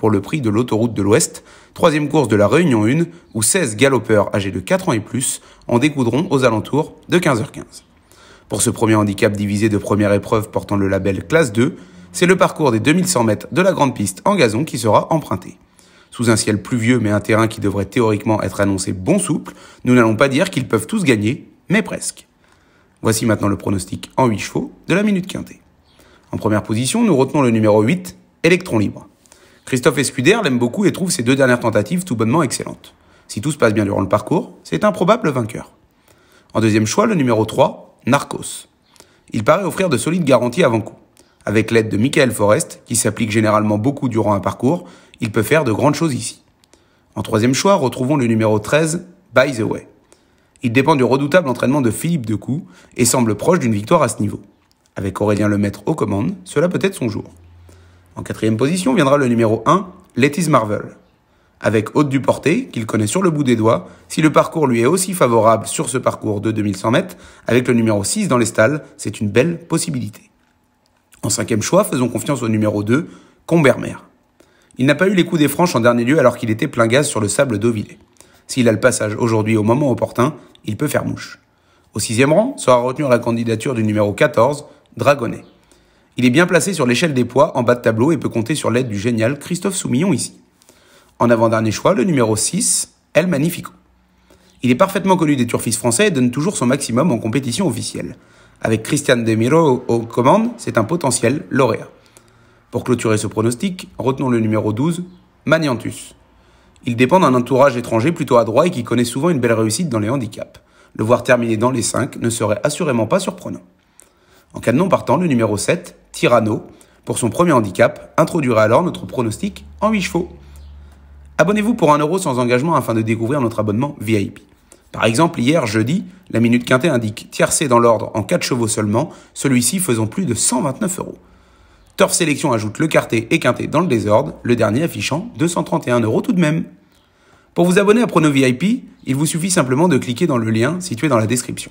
pour le prix de l'autoroute de l'Ouest, troisième course de la Réunion 1, où 16 galopeurs âgés de 4 ans et plus en découdront aux alentours de 15h15. Pour ce premier handicap divisé de première épreuve portant le label classe 2, c'est le parcours des 2100 mètres de la grande piste en gazon qui sera emprunté. Sous un ciel pluvieux mais un terrain qui devrait théoriquement être annoncé bon souple, nous n'allons pas dire qu'ils peuvent tous gagner, mais presque. Voici maintenant le pronostic en 8 chevaux de la minute quintée. En première position, nous retenons le numéro 8, Electron libre. Christophe Escuder l'aime beaucoup et trouve ses deux dernières tentatives tout bonnement excellentes. Si tout se passe bien durant le parcours, c'est un probable vainqueur. En deuxième choix, le numéro 3, Narcos. Il paraît offrir de solides garanties avant coup. Avec l'aide de Michael Forrest, qui s'applique généralement beaucoup durant un parcours, il peut faire de grandes choses ici. En troisième choix, retrouvons le numéro 13, By the Way. Il dépend du redoutable entraînement de Philippe Decoux et semble proche d'une victoire à ce niveau. Avec Aurélien Lemaître aux commandes, cela peut être son jour. En quatrième position viendra le numéro 1, Letty's Marvel, avec Haute du Porté, qu'il connaît sur le bout des doigts, si le parcours lui est aussi favorable sur ce parcours de 2100 mètres, avec le numéro 6 dans les stalles, c'est une belle possibilité. En cinquième choix, faisons confiance au numéro 2, Combermer. Il n'a pas eu les coups des franches en dernier lieu alors qu'il était plein gaz sur le sable d'Auvillet. S'il a le passage aujourd'hui au moment opportun, il peut faire mouche. Au sixième rang sera retenue la candidature du numéro 14, Dragonnet. Il est bien placé sur l'échelle des poids en bas de tableau et peut compter sur l'aide du génial Christophe Soumillon ici. En avant-dernier choix, le numéro 6, El Magnifico. Il est parfaitement connu des turfistes français et donne toujours son maximum en compétition officielle. Avec Christian Demiro aux commandes, c'est un potentiel lauréat. Pour clôturer ce pronostic, retenons le numéro 12, Magnantus. Il dépend d'un entourage étranger plutôt adroit et qui connaît souvent une belle réussite dans les handicaps. Le voir terminer dans les 5 ne serait assurément pas surprenant. En cas de non partant, le numéro 7, Tirano, pour son premier handicap, introduira alors notre pronostic en 8 chevaux. Abonnez-vous pour 1€ sans engagement afin de découvrir notre abonnement VIP. Par exemple, hier jeudi, la Minute quintet indique tiercé dans l'ordre en 4 chevaux seulement, celui-ci faisant plus de 129 euros. Turf Sélection ajoute le quartet et quintet dans le désordre, le dernier affichant 231 euros tout de même. Pour vous abonner à Prono VIP, il vous suffit simplement de cliquer dans le lien situé dans la description.